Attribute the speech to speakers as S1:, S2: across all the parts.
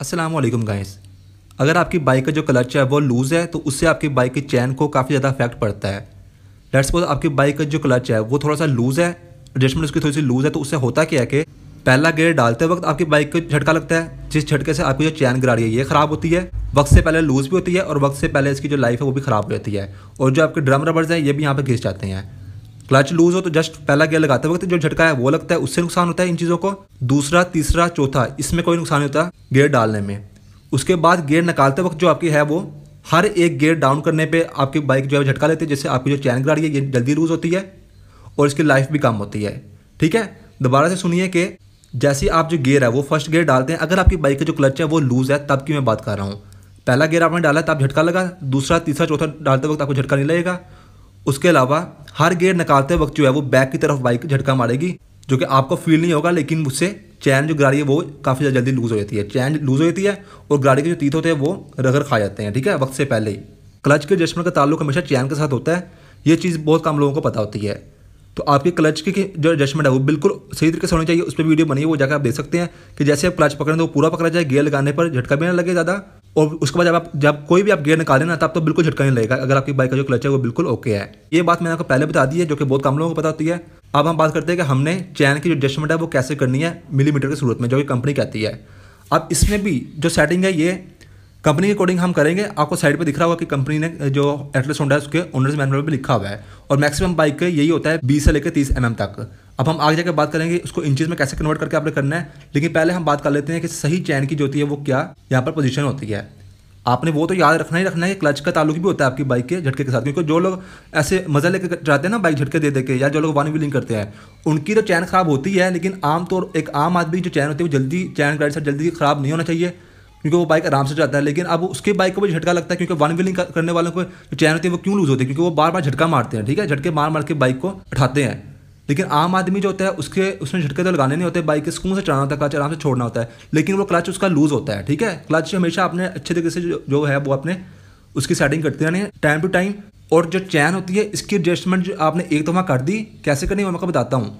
S1: Aslam guys अगर आपकी bike का जो क्लच है वो लूज़ है तो उससे आपकी बाइक की चैन को काफ़ी ज़्यादा इफेक्ट पड़ता है लेट्स सपोज आपकी बाइक का जो क्लच है वो थोड़ा सा लूज़ है एडजस्टमेंट उसकी थोड़ी सी लूज़ है तो उससे होता क्या है कि पहला गेयर डालते वक्त आपकी बाइक को झटका लगता है जिस झटके से आपकी जो चैन गिरा रही है ये ख़राब होती है वक्त से पहले लूज़ भी होती है और वक्त से पहले इसकी जो लाइफ है वो भी ख़राब हो जाती है और जो आपके ड्रम रबर्स हैं ये भी यहाँ पर घिस जाते हैं क्लच लूज हो तो जस्ट पहला गियर लगाते वक्त जो झटका है वो लगता है उससे नुकसान होता है इन चीज़ों को दूसरा तीसरा चौथा इसमें कोई नुकसान नहीं होता गेयर डालने में उसके बाद गेयर निकालते वक्त जो आपकी है वो हर एक गेयर डाउन करने पे आपकी बाइक जो है झटका लेती है जिससे आपकी जो चैन गाड़ी है ये जल्दी लूज़ होती है और इसकी लाइफ भी कम होती है ठीक है दोबारा से सुनिए कि जैसे आप जो गेयर है वो फर्स्ट गेयर डालते हैं अगर आपकी बाइक का जो क्लच है वो लूज़ है तब की मैं बात कर रहा हूँ पहला गेयर आपने डाला तब झटका लगा दूसरा तीसरा चौथा डालते वक्त आपको झटका नहीं लगेगा उसके अलावा हर गेयर निकालते वक्त जो है वो बैक की तरफ बाइक झटका मारेगी जो कि आपको फील नहीं होगा लेकिन उससे चैन जो गाड़ी है वो काफ़ी ज़्यादा जल्दी लूज़ हो जाती है चैन लूज़ हो जाती है और गाड़ी के जो तीत होते हैं वो रगड़ खा जाते हैं ठीक है वक्त से पहले ही क्लच के एडजस्टमेंट का ताल्लुक हमेशा चैन के साथ होता है ये चीज़ बहुत कम लोगों को पता होती है तो आपके क्लच की जो एडजस्टमेंट है वो बिल्कुल सही तरीके से होनी चाहिए उस पर वीडियो बनी है वो जाकर आप देख सकते हैं कि जैसे आप क्लच पकड़ें तो पूरा पकड़ा जाए गियर लगाने पर झटका भी ना लगे ज़्यादा और उसके बाद जब आप जब कोई भी आप गेयर निकालें ना तो आप तो बिल्कुल झटका नहीं लगेगा अगर आपकी बाइक का जो क्लच है वो बिल्कुल ओके है ये बात मैंने आपको पहले बता दी है जो कि बहुत कम लोगों को पता होती है अब हम बात करते हैं कि हमने चैन की जो एडजस्टमेंट है वो कैसे करनी है मिलीमीटर की सूरत में जो कि कंपनी कहती है अब इसमें भी जो सेटिंग है ये कंपनी के अकॉर्डिंग हम करेंगे आपको साइड पर दिख रहा होगा कि कंपनी ने जो एटलस होंडा है उसके ओनर्स मैनुअल में लिखा हुआ है और मैक्सिमम बाइक का यही होता है बीस से लेकर तीस एम mm तक अब हम आगे जाकर बात करेंगे उसको इंचेस में कैसे कन्वर्ट करके आपने करना है लेकिन पहले हम बात कर लेते हैं कि सही चैन की जो होती है वो क्या यहाँ पर पोजीशन होती है आपने वो तो याद रखना ही रखना है कि क्लच का ताल्लुक भी होता है आपकी बाइक के झटके के साथ क्योंकि जो लोग ऐसे मज़ा लेकर जाते हैं ना बाइक झटके दे दे के या जो लोग वन व्हीलिंग करते हैं उनकी तो चैन ख़राब होती है लेकिन आमतौर एक आम आदमी जो चैन होती है वो जल्दी चैन गाड़ी से जल्दी ख़राब नहीं होना चाहिए क्योंकि वो बाइक आराम से जाता है लेकिन अब उसके बाइक को भी झटका लगता है क्योंकि वन व्हीलिंग करने वालों को जो चैन होती है वो क्यों लूज़ होती है क्योंकि वो बार बार झटका मारते हैं ठीक है झटके मार मार के बाइक को उठाते हैं लेकिन आम आदमी जो होता है उसके उसमें झटके तो लगाने नहीं होते बाइक के स्कूल से चलाना होता है क्लच आराम से छोड़ना होता है लेकिन वो क्लच उसका लूज़ होता है ठीक है क्लच हमेशा आपने अच्छे तरीके से जो, है वो आपने उसकी सेटिंग करते रहनी टाइम टू टाइम और जो चैन होती है इसकी एडजस्टमेंट जो आपने एक दफ़ा कर दी कैसे करनी है मैं आपको बताता हूँ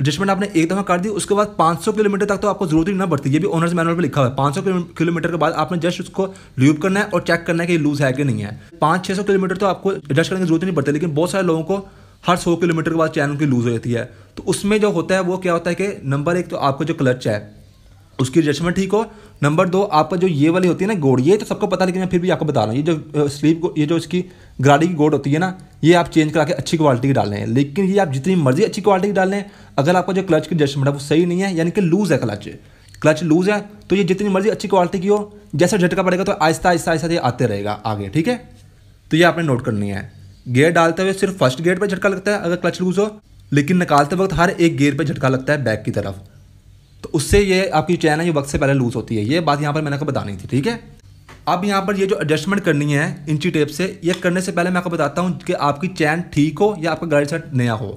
S1: एडजस्टमेंट आपने एक दफ़ा कर दी उसके बाद 500 किलोमीटर तक तो आपको जरूरत ही ना पड़ती ये भी ओनर्स मैनुअल पर लिखा हुआ है 500 किलोमीटर के बाद आपने जस्ट उसको ल्यूब करना है और चेक करना है कि लूज़ है कि नहीं है पाँच छः सौ किलोमीटर तो आपको एडजस्ट करने की जरूरत नहीं पड़ती लेकिन बहुत सारे लोगों को हर सौ किलोमीटर के बाद चैन उनकी लूज़ हो जाती है तो उसमें जो होता है वो क्या होता है कि नंबर एक तो आपका जो क्लच है उसकी एडजस्टमेंट ठीक हो नंबर दो आपका जो ये वाली होती है ना गोड़ ये तो सबको पता लेकिन मैं फिर भी आपको बता रहा हूँ ये जो स्लीप ये जो इसकी गाड़ी की गोड़ होती है ना ये आप चेंज करा के अच्छी क्वालिटी की डालें लेकिन ये आप जितनी मर्जी अच्छी क्वालिटी की डालें अगर आपका जो क्लच की एडजस्टमेंट है वो सही नहीं है यानी कि लूज़ है क्लच क्लच लूज़ है तो ये जितनी मर्जी अच्छी क्वालिटी की हो जैसा झटका पड़ेगा तो आहिस्ता आहिस्ता आहिस्ता ये आते रहेगा आगे ठीक है तो ये आपने नोट करनी है गेयर डालते हुए सिर्फ फर्स्ट गेयर पर झटका लगता है अगर क्लच लूज हो लेकिन निकालते वक्त हर एक गेयर पर झटका लगता है बैक की तरफ तो उससे ये आपकी चैन है ये वक्त से पहले लूज़ होती है ये बात यहाँ पर मैंने आपको बतानी थी ठीक है अब यहाँ पर ये जो एडजस्टमेंट करनी है इंची टेप से ये करने से पहले मैं आपको बताता हूँ कि आपकी चैन ठीक हो या आपका गाड़ी सेट नया हो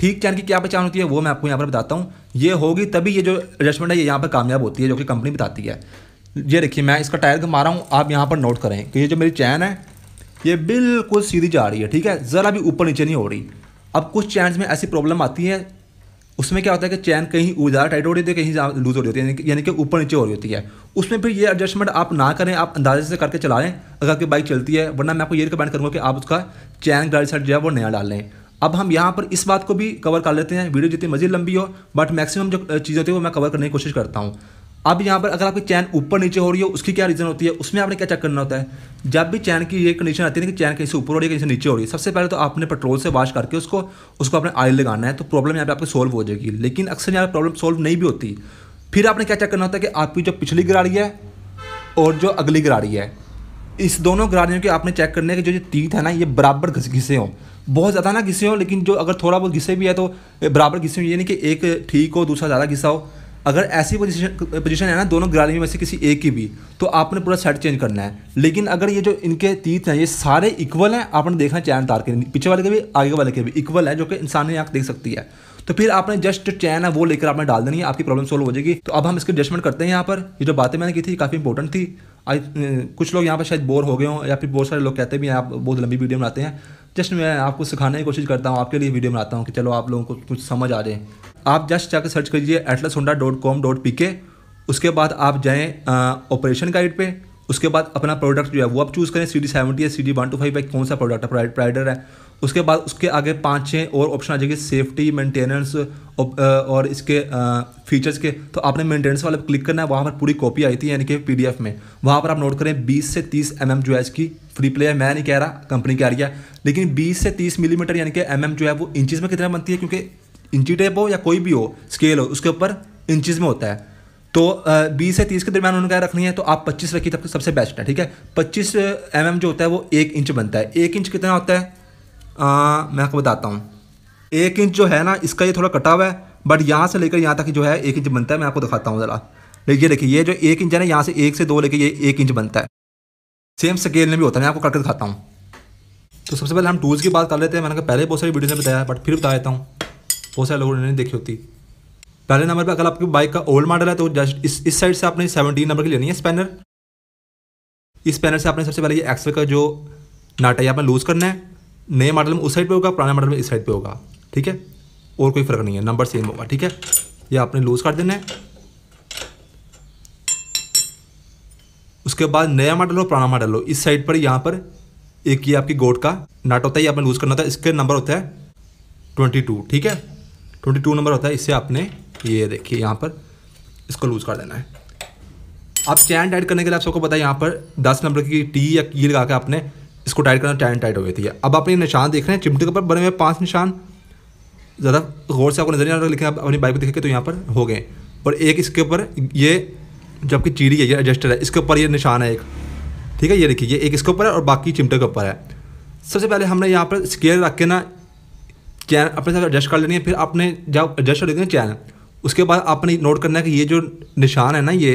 S1: ठीक चैन की क्या पहचान होती है वो मैं आपको यहाँ पर बताता हूँ ये होगी तभी ये जो एडजस्टमेंट है ये यहाँ पर कामयाब होती है जो कि कंपनी बताती है ये देखिए मैं इसका टायर घुमा रहा हूँ आप यहाँ पर नोट करें कि ये जो मेरी चैन है ये बिल्कुल सीधी जा रही है ठीक है ज़रा भी ऊपर नीचे नहीं हो रही अब कुछ चैन में ऐसी प्रॉब्लम आती है उसमें क्या होता है कि चैन कहीं ज़्यादा टाइट हो रही होती है कहीं लूज़ हो रही होती है यानी कि ऊपर नीचे हो रही होती है उसमें फिर ये एडजस्टमेंट आप ना करें आप अंदाजे से करके चला लें अगर आपकी बाइक चलती है वरना मैं आपको ये रिकमेंड करूँगा कि आप उसका चैन गाड़ी साइड जो है वो नया डाल लें अब हम यहाँ पर इस बात को भी कवर कर लेते हैं वीडियो जितनी मज़ीद लंबी हो बट मैक्सिमम जो चीज़ होती है वो मैं कवर करने की कोशिश करता हूँ अब यहाँ पर अगर आपकी चैन ऊपर नीचे हो रही हो उसकी क्या रीज़न होती है उसमें आपने क्या चेक करना होता है जब भी चैन की ये कंडीशन आती है ना कि चैन कैसे ऊपर हो रही है कैसे नीचे हो रही है सबसे पहले तो आपने पेट्रोल से वॉश करके उसको उसको अपने आयल लगाना है तो प्रॉब्लम यहाँ पर आपकी सॉल्व हो जाएगी लेकिन अक्सर यहाँ पर प्रॉब्लम सॉल्व नहीं भी होती फिर आपने क्या चेक करना होता है कि आपकी जो पिछली गिराड़ी है और जो अगली गिराड़ी है इस दोनों गिराड़ियों के आपने चेक करने के जो तीत है ना ये बराबर घिसे हों बहुत ज़्यादा ना घिसे हों लेकिन जो अगर थोड़ा बहुत घिसे भी है तो बराबर घिसे हों ये नहीं कि एक ठीक हो दूसरा ज़्यादा घिसा हो अगर ऐसी पोजीशन पोजीशन है ना दोनों ग्यारहवीं में से किसी एक की भी तो आपने पूरा सेट चेंज करना है लेकिन अगर ये जो इनके तीत हैं ये सारे इक्वल हैं आपने देखना चैन तार के पीछे वाले के भी आगे वाले के भी इक्वल है जो कि इंसान आँख देख सकती है तो फिर आपने जस्ट जो चैन है वो लेकर आपने डाल देनी है आपकी प्रॉब्लम सोल्व हो जाएगी तो अब हम इसके एडजस्टमेंट करते हैं यहाँ पर ये जो बातें मैंने की थी काफ़ी इंपॉर्टेंट थी आज कुछ लोग यहाँ पर शायद बोर हो गए हो या फिर बहुत सारे लोग कहते भी हैं आप बहुत लंबी वीडियो बनाते हैं जस्ट मैं आपको सिखाने की कोशिश करता हूँ आपके लिए वीडियो बनाता हूँ कि चलो आप लोगों को कुछ समझ आ जाए आप जस्ट जाकर सर्च कीजिए Atlas Honda dot com dot P K उसके बाद आप जाएँ ऑपरेशन गाइड पे उसके बाद अपना प्रोडक्ट जो है वो आप चूज़ करें सी डी सेवेंटी या C D one two five कौन सा प्रोडक्ट है प्रोवाइडर है उसके बाद उसके आगे पाँच छः और ऑप्शन आ जाएगी सेफ्टी मेंटेनेंस और इसके फीचर्स के तो आपने मेंटेनेंस वाले क्लिक करना है वहाँ पर पूरी कॉपी आई थी यानी कि एफ में वहाँ पर आप नोट करें 20 से 30 एम एम जो है इसकी फ्री प्ले है मैं नहीं कह रहा कंपनी कह रही है लेकिन 20 से 30 मिलीमीटर यानी कि एम mm एम जो है वो इंचज़ में कितना बनती है क्योंकि इंची टेप हो या कोई भी हो स्केल हो उसके ऊपर इंचज़ में होता है तो बीस से तीस के दरमियान उन्होंने रखनी है तो आप पच्चीस रखिए तब सबसे बेस्ट है ठीक है पच्चीस एम mm जो होता है वो एक इंच बनता है एक इंच कितना होता है आ, मैं आपको बताता हूँ एक इंच जो है ना इसका ये थोड़ा कटा हुआ है बट यहाँ से लेकर यहाँ तक जो है एक इंच बनता है मैं आपको दिखाता हूँ ज़रा देखिए देखिए ये जो एक इंच है ना यहाँ से एक से दो लेके ये एक इंच बनता है सेम स्केल में भी होता है मैं आपको करके दिखाता हूँ तो सबसे पहले हम टूल्स की बात कर लेते हैं मैंने कहा पहले बहुत सारी वीडियो में बताया बट फिर बता देता हूँ वो सारे लोगों ने देखी होती पहले नंबर पर अगर आपकी बाइक का ओल्ड मॉडल है तो जस्ट इस इस साइड से आपने सेवनटीन नंबर की लेनी है स्पैनर इस स्पैनर से आपने सबसे पहले ये एक्सल का जो नाटा है आपने लूज़ करना है नए मॉडल में उस साइड पे होगा पुराने मॉडल में इस साइड पे होगा ठीक है और कोई फ़र्क नहीं है नंबर सेम होगा ठीक है ये आपने लूज़ कर देना है उसके बाद नया मॉडल हो पुराना मॉडल हो इस साइड पर यहाँ पर एक ये आपकी गोट का नाट होता है ये आपने लूज़ करना होता है इसके नंबर होता है ट्वेंटी टू ठीक है ट्वेंटी टू नंबर होता है इससे आपने ये देखिए यहाँ पर इसको लूज़ कर देना है आप चैन टाइट करने के लिए आप सबको पता है यहाँ पर दस नंबर की टी या की e लगा के आपने इसको टाइट करना चैन टाइट हो गई थी अब आप ये निशान देख रहे हैं चिमटे के ऊपर बने हुए पाँच निशान ज़्यादा गौर से आपको नजर नहीं आ रहा लेकिन आप अपनी बाइक को देखेंगे तो यहाँ पर हो गए और एक इसके ऊपर ये जबकि चीड़ी है ये एडजस्टर है इसके ऊपर ये निशान है एक ठीक है ये देखिए ये एक इसके ऊपर है और बाकी चिमटे के ऊपर है सबसे पहले हमने यहाँ पर स्केल रख के ना चैनल अपने साथ एडजस्ट कर लेनी है फिर आपने जब एडजस्ट कर लेते हैं चैनल उसके बाद आपने नोट करना है कि ये जो निशान है ना ये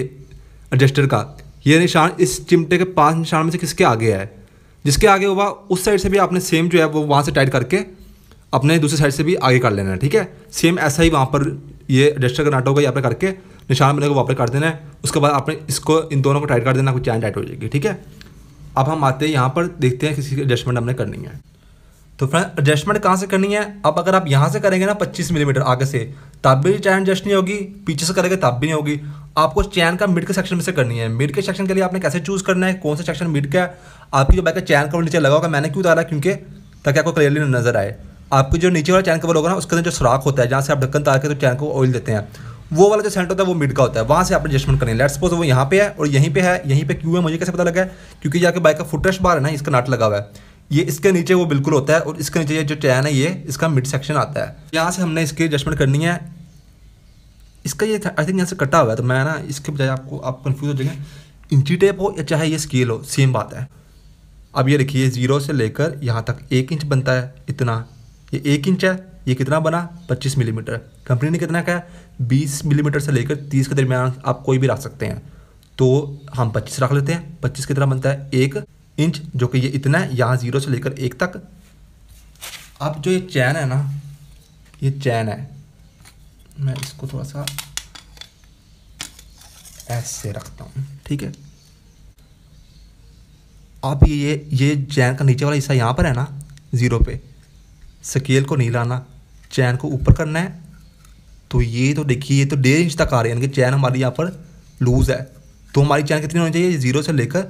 S1: एडजस्टर का ये निशान इस चिमटे के पाँच निशान में से किसके आगे है जिसके आगे हुआ उस साइड से भी आपने सेम जो है वो वहाँ से टाइट करके अपने दूसरी साइड से भी आगे कर लेना है ठीक है सेम ऐसा ही वहाँ पर ये एडजस्टर का नाटो होगा यहाँ पर करके निशान बने को वापस कर देना है उसके बाद आपने इसको इन दोनों को टाइट कर देना कुछ चैन टाइट हो जाएगी ठीक है अब हम आते हैं यहाँ पर देखते हैं किसी की एडजस्टमेंट हमने करनी है तो फ्रेंड एडजस्टमेंट कहाँ से करनी है अब अगर आप यहाँ से करेंगे ना 25 मिलीमीटर आगे से तब भी चैन एडजस्ट नहीं होगी पीछे से करेंगे तब भी नहीं होगी आपको चैन का मिड के सेक्शन में से करनी है मिड के सेक्शन के लिए आपने कैसे चूज़ करना है कौन सा सेक्शन मिड का है आपकी जो बाइक का चैन कवर नीचे लगा होगा मैंने क्यों डाला क्योंकि ताकि आपको क्लियरली नजर आए आपकी जो नीचे वाला चैन कवर होगा ना उसके अंदर जो सुराख होता है जहाँ से आप ढक्कन तार के तो चैन को ऑयल देते हैं वो वाला जो सेंटर होता है वो मिड का होता है वहाँ से आप एडजस्टमेंट करें लेट्स सपोज वो यहाँ पे है और यहीं पे है यहीं पे क्यों है मुझे कैसे पता लगा है क्योंकि जाके बाइक का फुटरेस्ट बार है ना इसका नाट लगा हुआ है ये इसके नीचे वो बिल्कुल होता है और इसके नीचे ये जो चैन है ये इसका मिड सेक्शन आता है यहाँ से हमने इसकी एडजस्टमेंट करनी है इसका ये आई थिंक यहाँ से कटा हुआ है तो मैं ना इसके बजाय आपको आप कन्फ्यूज हो जाएंगे इंची टेप हो या चाहे ये स्केल हो सेम बात है अब ये देखिए ज़ीरो से लेकर यहाँ तक एक इंच बनता है इतना ये एक इंच है ये कितना बना 25 मिलीमीटर कंपनी ने कितना कहा बीस 20 मिलीमीटर से लेकर 30 के दरमियान आप कोई भी रख सकते हैं तो हम 25 रख लेते हैं 25 कितना बनता है एक इंच जो कि ये इतना है यहाँ ज़ीरो से लेकर एक तक अब जो ये चैन है ना ये चैन है मैं इसको थोड़ा सा ऐसे रखता हूँ ठीक है अब ये ये चैन का नीचे वाला हिस्सा यहाँ पर है ना ज़ीरो पे स्केल को नहीं लाना चैन को ऊपर करना है तो ये तो देखिए ये तो डेढ़ इंच तक आ रही है यानी कि चैन हमारी यहाँ पर लूज़ है तो हमारी चैन कितनी होनी चाहिए ज़ीरो से लेकर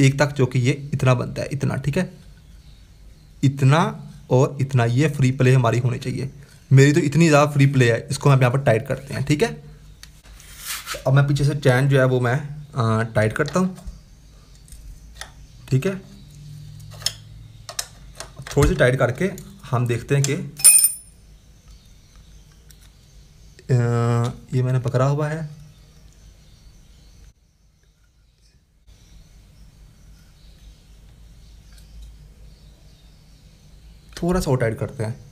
S1: एक तक जो कि ये इतना बनता है इतना ठीक है इतना और इतना ये फ्री प्ले हमारी होनी चाहिए मेरी तो इतनी ज़्यादा फ्री प्ले है इसको हम यहाँ पर टाइट करते हैं ठीक है तो अब मैं पीछे से चैन जो है वो मैं आ, टाइट करता हूँ ठीक है थोड़ी सी टाइट करके हम देखते हैं कि ये मैंने पकड़ा हुआ है थोड़ा सा और करते हैं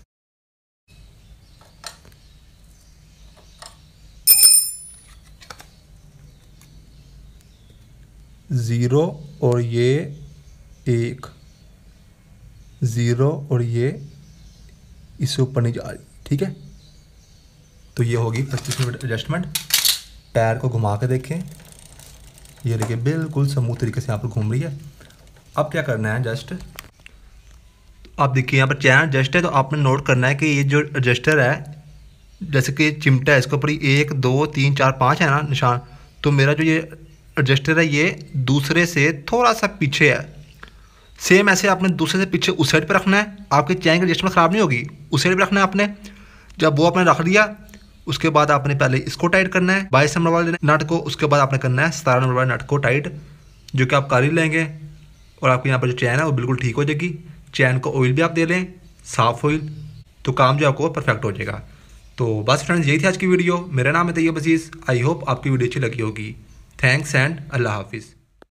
S1: ज़ीरो और ये एक ज़ीरो और ये इससे ऊपर नहीं जा रही ठीक है तो ये होगी पच्चीस मिनट एडजस्टमेंट पैर को घुमा के देखें ये देखिए बिल्कुल समूह तरीके से यहाँ पर घूम रही है अब क्या करना है जस्ट आप देखिए यहाँ पर चैन एडजस्ट है तो आपने नोट करना है कि ये जो एडजस्टर है जैसे कि चिमटा है इसके ऊपर एक दो तीन चार पाँच है ना निशान तो मेरा जो ये एडजस्टर है ये दूसरे से थोड़ा सा पीछे है सेम ऐसे आपने दूसरे से पीछे उस साइड पर रखना है आपके चैन की एडजस्टमेंट ख़राब नहीं होगी उस साइड पर रखना है आपने जब वो आपने रख दिया उसके बाद आपने पहले इसको टाइट करना है बाईस नंबर वाले नट को उसके बाद आपने करना है सतारह नंबर वाले नट को टाइट जो कि आप कर ही लेंगे और आपके यहाँ पर जो चैन है वो बिल्कुल ठीक हो जाएगी चैन को ऑयल भी आप दे लें साफ़ ऑयल तो काम जो आपको परफेक्ट हो जाएगा तो बस फ्रेंड्स यही थी आज की वीडियो मेरा नाम है तैयब अजीज़ आई होप आपकी वीडियो अच्छी लगी होगी थैंक्स एंड अल्लाह हाफिज़